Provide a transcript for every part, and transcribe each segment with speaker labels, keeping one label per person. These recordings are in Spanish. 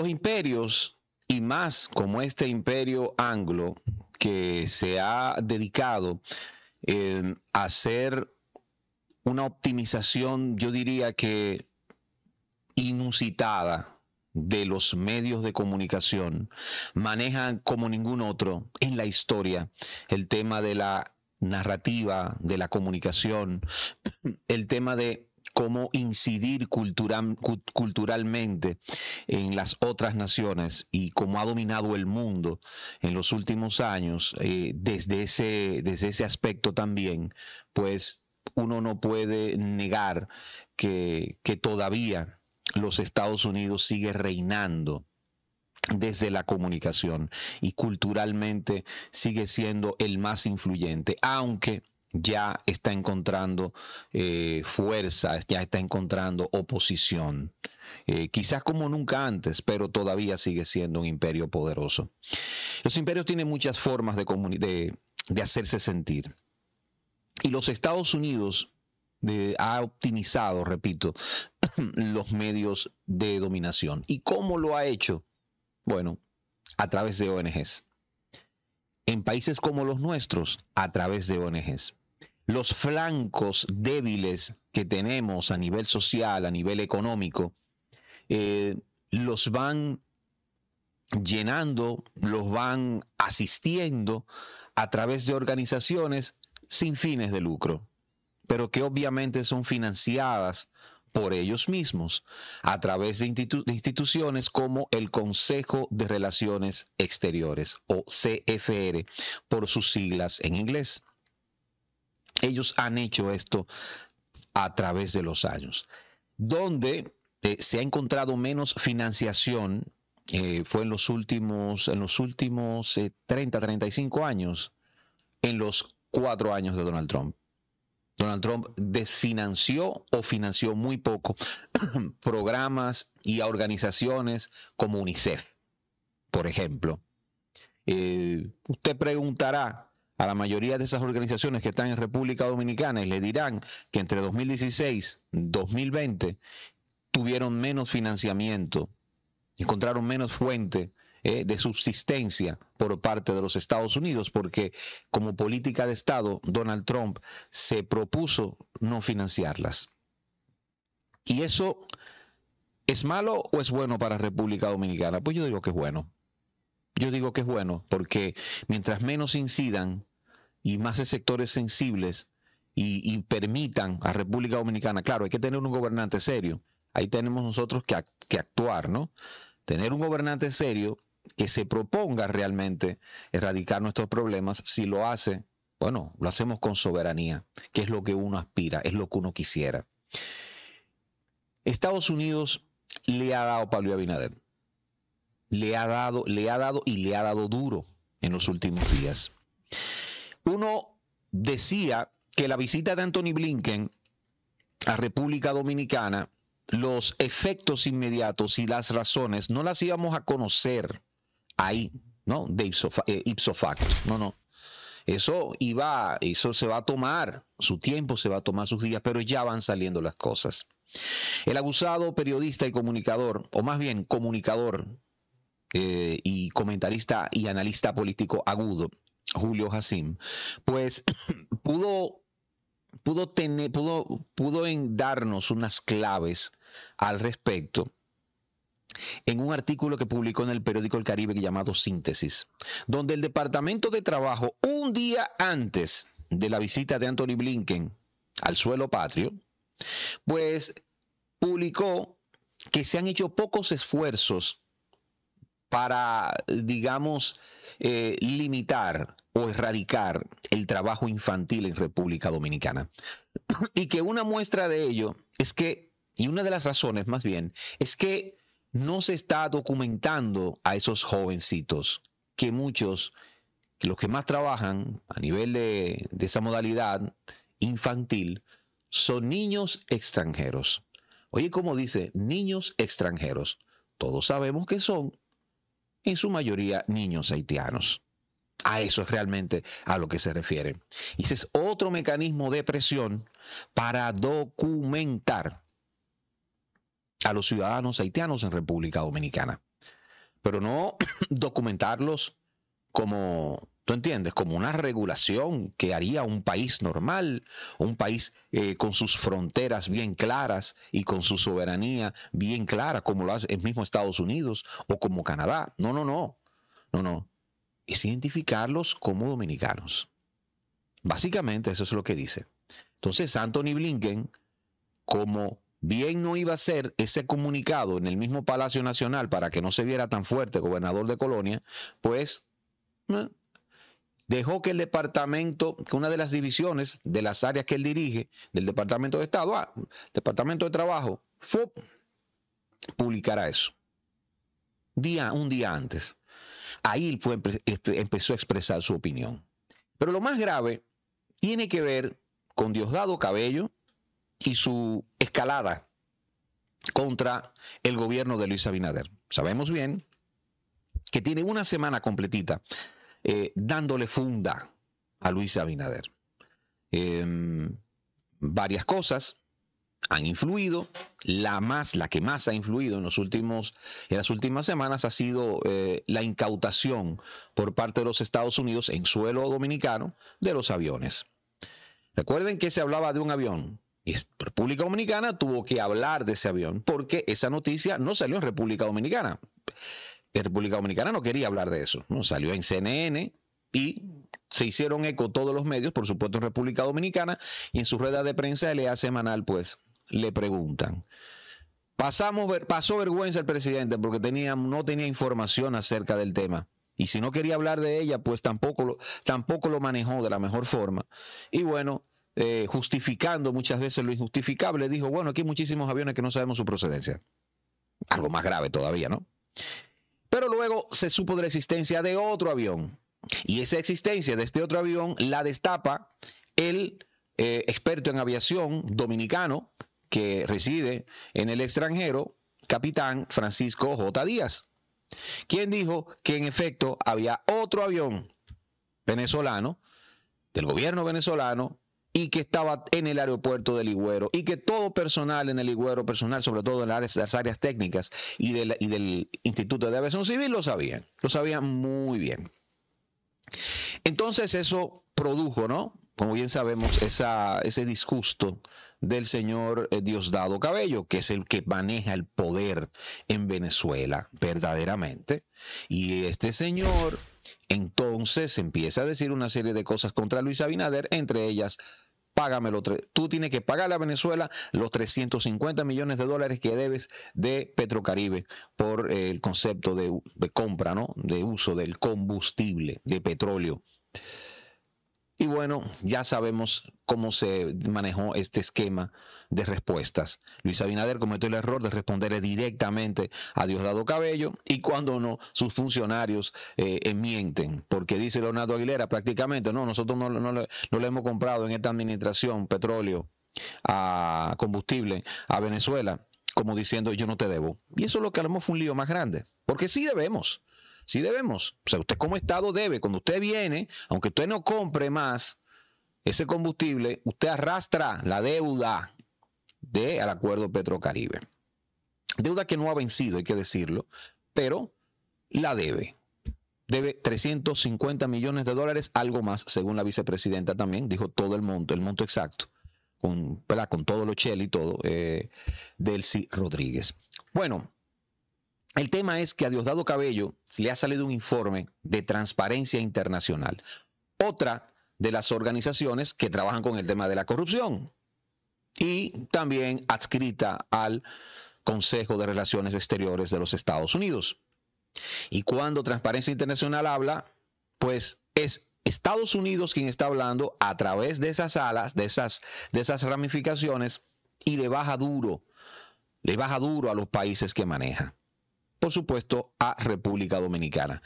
Speaker 1: Los imperios, y más como este imperio anglo, que se ha dedicado eh, a hacer una optimización, yo diría que inusitada de los medios de comunicación, manejan como ningún otro en la historia el tema de la narrativa, de la comunicación, el tema de cómo incidir culturalmente en las otras naciones y cómo ha dominado el mundo en los últimos años, eh, desde, ese, desde ese aspecto también, pues uno no puede negar que, que todavía los Estados Unidos sigue reinando desde la comunicación y culturalmente sigue siendo el más influyente, aunque ya está encontrando fuerzas, eh, fuerza, ya está encontrando oposición. Eh, quizás como nunca antes, pero todavía sigue siendo un imperio poderoso. Los imperios tienen muchas formas de, hacerse sentir. Y los Estados Unidos eh, ha optimizado, repito, los medios de dominación. ¿Y cómo lo ha hecho? Bueno, a través de ONGs. En países como los nuestros, a través de ONGs los flancos débiles que tenemos a nivel social, a nivel económico, eh, los van llenando, los van asistiendo a través de organizaciones sin fines de lucro, pero que obviamente son financiadas por ellos mismos a través de instituciones como el Consejo de Relaciones Exteriores o CFR por sus siglas en inglés. Ellos han hecho esto a través de los años. Donde eh, se ha encontrado menos financiación eh, fue en los últimos, en los últimos 30, eh, 35 años, en los cuatro años de Donald Trump. Donald Trump desfinanció o financió muy poco programas y organizaciones como UNICEF, por ejemplo. usted preguntará, a la mayoría de esas organizaciones que están en República Dominicana y le dirán que entre 2016 y 2020 tuvieron menos financiamiento, encontraron menos fuente eh, de subsistencia por parte de los Estados Unidos, porque como política de Estado, Donald Trump se propuso no financiarlas. ¿Y eso es malo o es bueno para República Dominicana? Pues yo digo que es bueno. Yo digo que es bueno porque mientras menos incidan y más en sectores sensibles y, permitan a República Dominicana, claro, hay que tener un gobernante serio, ahí tenemos nosotros que, actuar, ¿no? Tener un gobernante serio que se proponga realmente erradicar nuestros problemas, si lo hace, bueno, lo hacemos con soberanía, que es lo que uno aspira, es lo que uno quisiera. Estados Unidos le ha dado Pablo Abinader. Le ha dado, le ha dado y le ha dado duro en los últimos días. Uno decía que la visita de Anthony Blinken a República Dominicana, los efectos inmediatos y las razones no las íbamos a conocer ahí, ¿no? De eh, ipso, facto. No, no. Eso iba, eso se va a tomar su tiempo, se va a tomar sus días, pero ya van saliendo las cosas. El abusado periodista y comunicador, o más bien comunicador eh, y comentarista y analista político agudo, Julio Hassim, pues pudo, pudo, tener, pudo, pudo en darnos unas claves al respecto en un artículo que publicó en el periódico El Caribe llamado Síntesis, donde el Departamento de Trabajo, un día antes de la visita de Anthony Blinken al suelo patrio, pues publicó que se han hecho pocos esfuerzos para, digamos, eh, limitar o erradicar el trabajo infantil en República Dominicana. Y que una muestra de ello es que, y una de las razones más bien, es que no se está documentando a esos jovencitos, que muchos, que los que más trabajan a nivel de, de esa modalidad infantil, son niños extranjeros. Oye, como dice, niños extranjeros. Todos sabemos que son en su mayoría niños haitianos. A eso es realmente a lo que se refiere. Y ese es otro mecanismo de presión para documentar a los ciudadanos haitianos en República Dominicana. Pero no documentarlos como, ¿tú entiendes? Como una regulación que haría un país normal, un país eh, con sus fronteras bien claras y con su soberanía bien clara, como lo hace el mismo Estados Unidos o como Canadá. No, no, no. No, no. Es identificarlos como dominicanos. Básicamente eso es lo que dice. Entonces Anthony Blinken, como bien no iba a ser ese comunicado en el mismo Palacio Nacional para que no se viera tan fuerte gobernador de Colonia, pues dejó que el departamento, que una de las divisiones de las áreas que él dirige, del Departamento de Estado, ah, Departamento de Trabajo, publicara eso. Día, un día antes. Ahí empezó a expresar su opinión. Pero lo más grave tiene que ver con Diosdado Cabello y su escalada contra el gobierno de Luis Abinader. Sabemos bien que tiene una semana completita eh, dándole funda a Luis Abinader. Em, varias cosas han influido, la más, la que más ha influido en, los últimos, en las últimas semanas ha sido eh, la incautación por parte de los Estados Unidos en suelo dominicano de los aviones. Recuerden que se hablaba de un avión y República Dominicana tuvo que hablar de ese avión porque esa noticia no salió en República Dominicana. República Dominicana no quería hablar de eso, Salió en CNN y se hicieron eco todos los medios, por supuesto en República Dominicana, y en su ruedas de prensa de LA semanal, pues, le preguntan. Pasamos, pasó vergüenza el presidente porque tenía, no tenía información acerca del tema. Y si no quería hablar de ella, pues tampoco lo, tampoco lo manejó de la mejor forma. Y bueno, eh, justificando muchas veces lo injustificable, dijo, bueno, aquí hay muchísimos aviones que no sabemos su procedencia. Algo más grave todavía, ¿no? Pero luego se supo de la existencia de otro avión. Y esa existencia de este otro avión la destapa el eh, experto en aviación dominicano que reside en el extranjero, capitán Francisco J. Díaz, quien dijo que en efecto había otro avión venezolano del gobierno venezolano y que estaba en el aeropuerto del Iguero. y que todo personal en el Iguero, personal sobre todo en las, áreas técnicas y, del Instituto de Aviación Civil lo sabían, lo sabían muy bien. Entonces eso produjo, ¿no? Como bien sabemos, ese disgusto del señor eh, Diosdado Cabello, que es el que maneja el poder en Venezuela verdaderamente. Y este señor entonces empieza a decir una serie de cosas contra Luis Abinader, entre ellas, págamelo, tú tienes que pagarle a Venezuela los 350 millones de dólares que debes de Petrocaribe por eh, el concepto de, de compra, ¿no? De uso del combustible, de petróleo. Y bueno, ya sabemos cómo se manejó este esquema de respuestas. Luis Abinader cometió el error de responderle directamente a Diosdado Cabello y cuando no, sus funcionarios eh, mienten, porque dice Leonardo Aguilera prácticamente, no, nosotros no, le, hemos comprado en esta administración petróleo a combustible a Venezuela, como diciendo yo no te debo. Y eso es lo que a fue un lío más grande, porque sí debemos. Sí debemos. O sea, usted como Estado debe, cuando usted viene, aunque usted no compre más ese combustible, usted arrastra la deuda del acuerdo Petrocaribe. Deuda que no ha vencido, hay que decirlo, pero la debe. Debe 350 millones de dólares, algo más, según la vicepresidenta también, dijo todo el monto, el monto exacto, con, con todo lo chel y todo, eh, Delcy Rodríguez. Bueno, el tema es que a Diosdado Cabello le ha salido un informe de transparencia internacional. Otra de las organizaciones que trabajan con el tema de la corrupción y también adscrita al Consejo de Relaciones Exteriores de los Estados Unidos. Y cuando Transparencia Internacional habla, pues es Estados Unidos quien está hablando a través de esas alas, de esas, de esas ramificaciones, y le baja duro, le baja duro a los países que maneja por supuesto, a República Dominicana.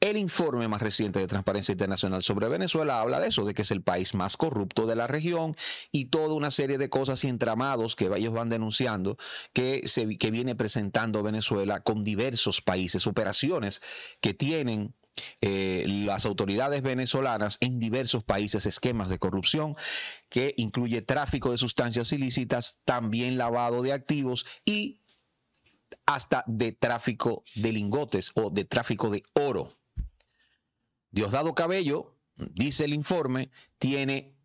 Speaker 1: El informe más reciente de Transparencia Internacional sobre Venezuela habla de eso, de que es el país más corrupto de la región y toda una serie de cosas y entramados que ellos van denunciando que, se, que viene presentando Venezuela con diversos países, operaciones que tienen eh, las autoridades venezolanas en diversos países esquemas de corrupción que incluye tráfico de sustancias ilícitas, también lavado de activos y hasta de tráfico de lingotes o de tráfico de oro. Diosdado Cabello, dice el informe, tiene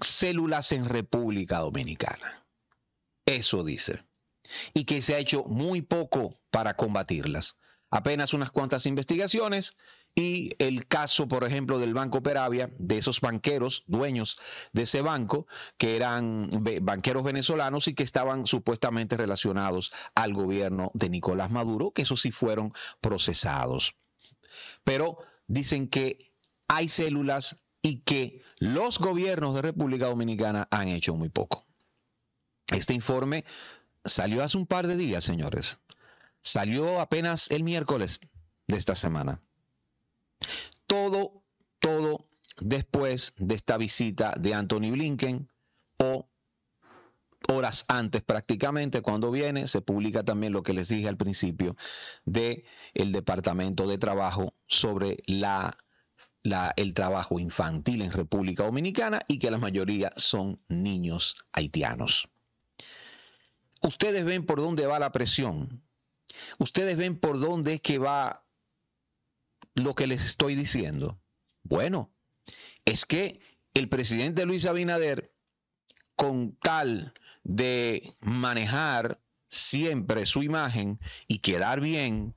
Speaker 1: células en República Dominicana. Eso dice. Y que se ha hecho muy poco para combatirlas. Apenas unas cuantas investigaciones y el caso, por ejemplo, del Banco Peravia, de esos banqueros, dueños de ese banco, que eran banqueros venezolanos y que estaban supuestamente relacionados al gobierno de Nicolás Maduro, que esos sí fueron procesados. Pero dicen que hay células y que los gobiernos de República Dominicana han hecho muy poco. Este informe salió hace un par de días, señores. Salió apenas el miércoles de esta semana. Todo, todo después de esta visita de Anthony Blinken o horas antes prácticamente, cuando viene, se publica también lo que les dije al principio de el Departamento de Trabajo sobre la, el trabajo infantil en República Dominicana y que la mayoría son niños haitianos. Ustedes ven por dónde va la presión. Ustedes ven por dónde es que va lo que les estoy diciendo? Bueno, es que el presidente Luis Abinader, con tal de manejar siempre su imagen y quedar bien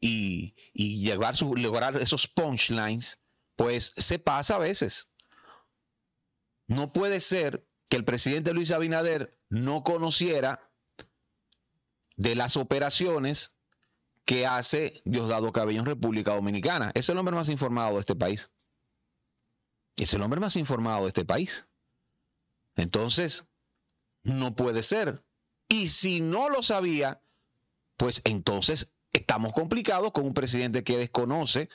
Speaker 1: y, llevar lograr esos punchlines, pues se pasa a veces. No puede ser que el presidente Luis Abinader no conociera de las operaciones que hace Diosdado Cabello en República Dominicana. Es el hombre más informado de este país. Es el hombre más informado de este país. Entonces, no puede ser. Y si no lo sabía, pues entonces estamos complicados con un presidente que desconoce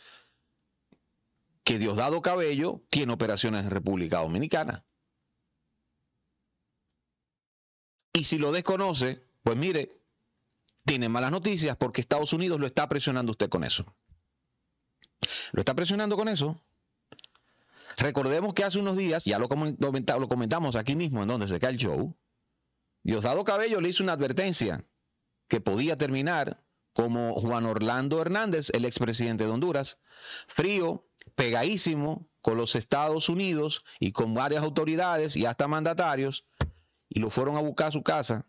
Speaker 1: que Diosdado Cabello tiene operaciones en República Dominicana. Y si lo desconoce, pues mire, tiene malas noticias porque Estados Unidos lo está presionando usted con eso. Lo está presionando con eso. Recordemos que hace unos días, ya lo, comentamos aquí mismo en donde se cae el show, Diosdado Cabello le hizo una advertencia que podía terminar como Juan Orlando Hernández, el expresidente de Honduras, frío, pegadísimo con los Estados Unidos y con varias autoridades y hasta mandatarios, y lo fueron a buscar a su casa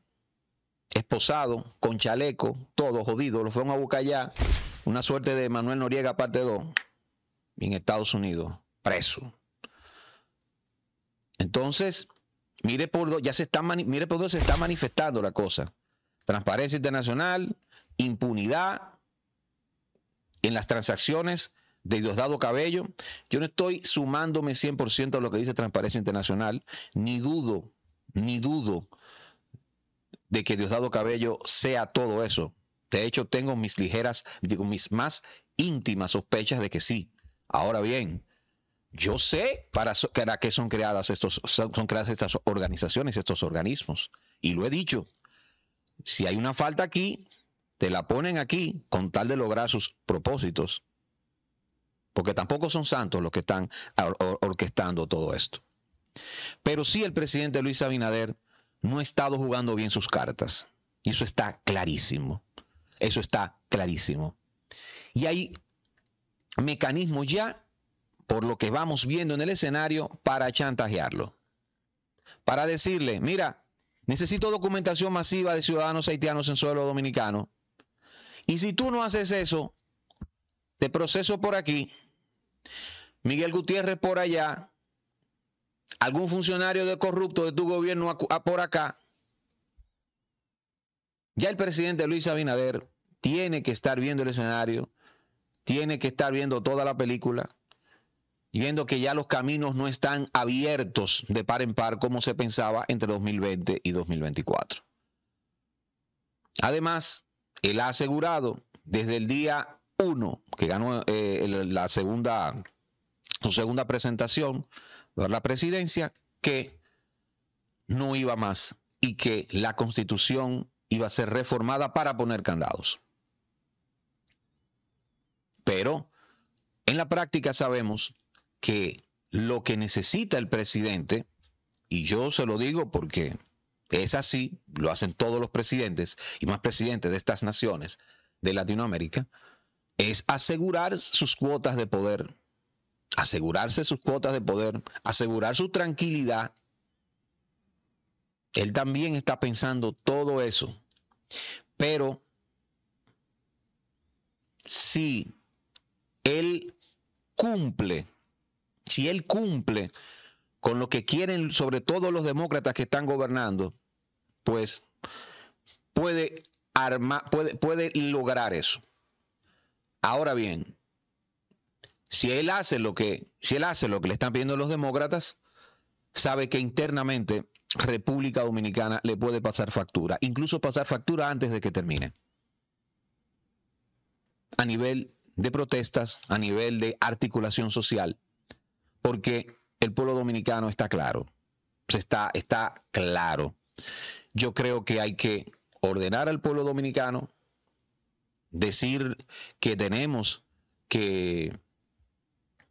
Speaker 1: esposado, con chaleco, todo jodido. Lo fueron a buscar allá una suerte de Manuel Noriega, parte 2, en Estados Unidos, preso. Entonces, mire por ya se está mire por se está manifestando la cosa. Transparencia internacional, impunidad en las transacciones de Diosdado Cabello. Yo no estoy sumándome 100% a lo que dice Transparencia Internacional, ni dudo, ni dudo de que Diosdado Cabello sea todo eso. De hecho, tengo mis ligeras, digo, mis más íntimas sospechas de que sí. Ahora bien, yo sé para, qué son creadas, estos, son, creadas estas organizaciones, estos organismos. Y lo he dicho. Si hay una falta aquí, te la ponen aquí con tal de lograr sus propósitos. Porque tampoco son santos los que están orquestando todo esto. Pero sí el presidente Luis Abinader no ha estado jugando bien sus cartas. eso está clarísimo. Eso está clarísimo. Y hay mecanismos ya, por lo que vamos viendo en el escenario, para chantajearlo. Para decirle, mira, necesito documentación masiva de ciudadanos haitianos en suelo dominicano. Y si tú no haces eso, te proceso por aquí, Miguel Gutiérrez por allá, algún funcionario de corrupto de tu gobierno por acá, ya el presidente Luis Abinader tiene que estar viendo el escenario, tiene que estar viendo toda la película, viendo que ya los caminos no están abiertos de par en par como se pensaba entre 2020 y 2024. Además, él ha asegurado desde el día 1 que ganó eh, la segunda, su segunda presentación, la presidencia que no iba más y que la constitución iba a ser reformada para poner candados. Pero en la práctica sabemos que lo que necesita el presidente, y yo se lo digo porque es así, lo hacen todos los presidentes y más presidentes de estas naciones de Latinoamérica, es asegurar sus cuotas de poder asegurarse sus cuotas de poder, asegurar su tranquilidad. Él también está pensando todo eso. Pero si él cumple, si él cumple con lo que quieren sobre todo los demócratas que están gobernando, pues puede, puede, puede lograr eso. Ahora bien, si él hace lo que, si él hace lo que le están pidiendo los demócratas, sabe que internamente República Dominicana le puede pasar factura, incluso pasar factura antes de que termine. A nivel de protestas, a nivel de articulación social, porque el pueblo dominicano está claro, está, está claro. Yo creo que hay que ordenar al pueblo dominicano, decir que tenemos que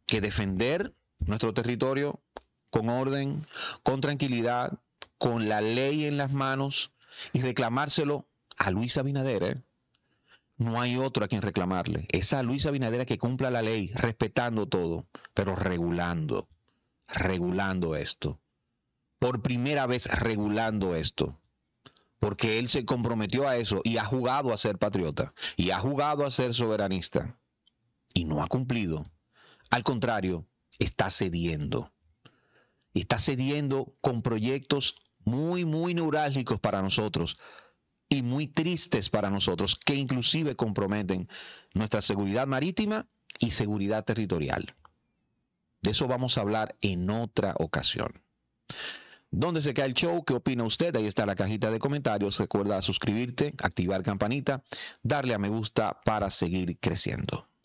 Speaker 1: que defender nuestro territorio con orden, con tranquilidad, con la ley en las manos y reclamárselo a Luis Abinader. ¿eh? No hay otro a quien reclamarle. Es a Luis Abinader que cumpla la ley, respetando todo, pero regulando, regulando esto. Por primera vez regulando esto. Porque él se comprometió a eso y ha jugado a ser patriota y ha jugado a ser soberanista y no ha cumplido. Al contrario, está cediendo. Está cediendo con proyectos muy, muy neurálgicos para nosotros y muy tristes para nosotros, que inclusive comprometen nuestra seguridad marítima y seguridad territorial. De eso vamos a hablar en otra ocasión. ¿Dónde se cae el show? ¿Qué opina usted? Ahí está la cajita de comentarios. Recuerda
Speaker 2: suscribirte, activar campanita, darle a me gusta para seguir creciendo.